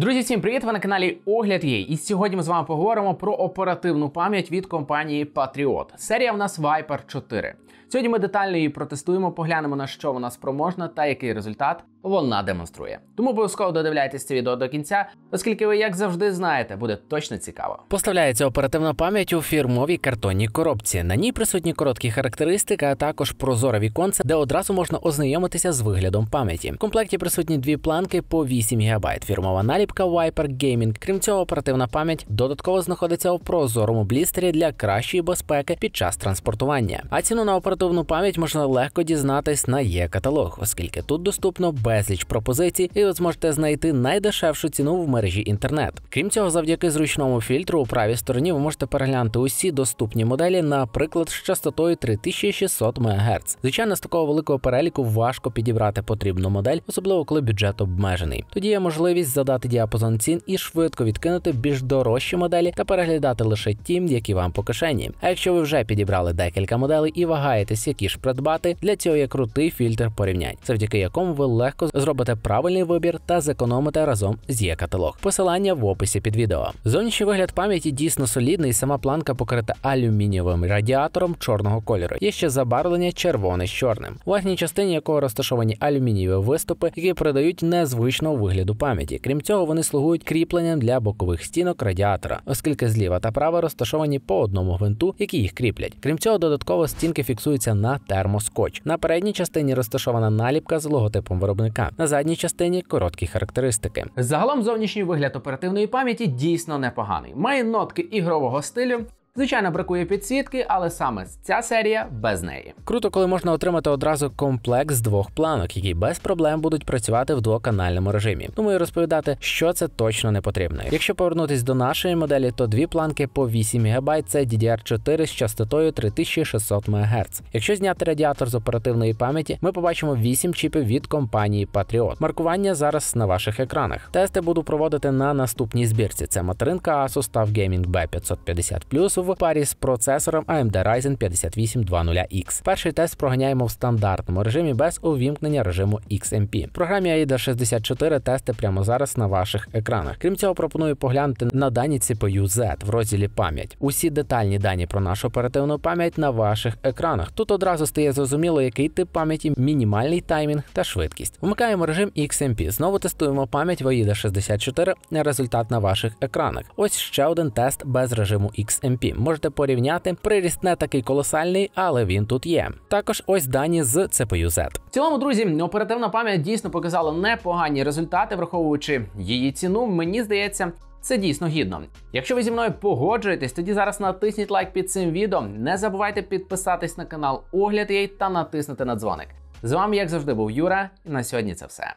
Друзі, всім привіт! Ви на каналі Огляд Є. І сьогодні ми з вами поговоримо про оперативну пам'ять від компанії Patriot. Серія в нас Viper 4. Сьогодні ми детально її протестуємо, поглянемо на що вона спроможна та який результат вона демонструє. Тому обов'язково додивляйтесь це відео до кінця, оскільки ви, як завжди, знаєте, буде точно цікаво. Поставляється оперативна пам'ять у фірмовій картонній коробці. На ній присутні короткі характеристики, а також прозоре віконце, де одразу можна ознайомитися з виглядом пам'яті. В комплекті присутні дві планки по 8 ГБ. Фірмова наліпка Viper Gaming. Крім цього, оперативна пам'ять додатково знаходиться у прозорому блістері для кращої безпеки під час транспортування. А ціну на оперативну пам'ять можна легко дізнатись на є каталог, оскільки тут доступно безліч пропозицій, і ви зможете знайти найдешевшу ціну в мережі інтернет. Крім цього, завдяки зручному фільтру у правій стороні ви можете переглянути усі доступні моделі, наприклад, з частотою 3600 МГц. Звичайно, з такого великого переліку важко підібрати потрібну модель, особливо коли бюджет обмежений. Тоді є можливість задати діапазон цін і швидко відкинути більш дорожчі моделі та переглядати лише ті, які вам по кишені. А якщо ви вже підібрали декілька моделей і вагаєтесь, які ж придбати, для цього є крутий фільтр порівнянь, завдяки якому ви легко легко зробите правильний вибір та зекономите разом з Є-каталог. Посилання в описі під відео. Зовнішній вигляд пам'яті дійсно солідний, сама планка покрита алюмінієвим радіатором чорного кольору. Є ще забарвлення червоне з чорним, в верхній частині якого розташовані алюмінієві виступи, які придають незвичного вигляду пам'яті. Крім цього, вони слугують кріпленням для бокових стінок радіатора, оскільки зліва та права розташовані по одному гвинту, які їх кріплять. Крім цього, додатково стінки фіксуються на термоскотч. На передній частині розташована наліпка з логотипом виробника виробника. На задній частині короткі характеристики. Загалом зовнішній вигляд оперативної пам'яті дійсно непоганий. Має нотки ігрового стилю, Звичайно, бракує підсвітки, але саме ця серія без неї. Круто, коли можна отримати одразу комплект з двох планок, які без проблем будуть працювати в двоканальному режимі. Тому і розповідати, що це точно не потрібно. Якщо повернутись до нашої моделі, то дві планки по 8 ГБ це DDR4 з частотою 3600 МГц. Якщо зняти радіатор з оперативної пам'яті, ми побачимо 8 чіпів від компанії Patriot. Маркування зараз на ваших екранах. Тести буду проводити на наступній збірці. Це материнка Asus TUF Gaming B550 Plus в парі з процесором AMD Ryzen 5820X. Перший тест проганяємо в стандартному режимі без увімкнення режиму XMP. Ем в програмі AIDA 64 тести прямо зараз на ваших екранах. Крім цього, пропоную поглянути на дані CPU Z в розділі пам'ять. Усі детальні дані про нашу оперативну пам'ять на ваших екранах. Тут одразу стає зрозуміло, який тип пам'яті, мінімальний таймінг та швидкість. Вмикаємо режим XMP. Ем Знову тестуємо пам'ять в AIDA 64 результат на ваших екранах. Ось ще один тест без режиму XMP можете порівняти. Приріст не такий колосальний, але він тут є. Також ось дані з CPU Z. В цілому, друзі, оперативна пам'ять дійсно показала непогані результати, враховуючи її ціну. Мені здається. Це дійсно гідно. Якщо ви зі мною погоджуєтесь, тоді зараз натисніть лайк під цим відео. Не забувайте підписатись на канал Огляд Єй та натиснути на дзвоник. З вами, як завжди, був Юра, і на сьогодні це все.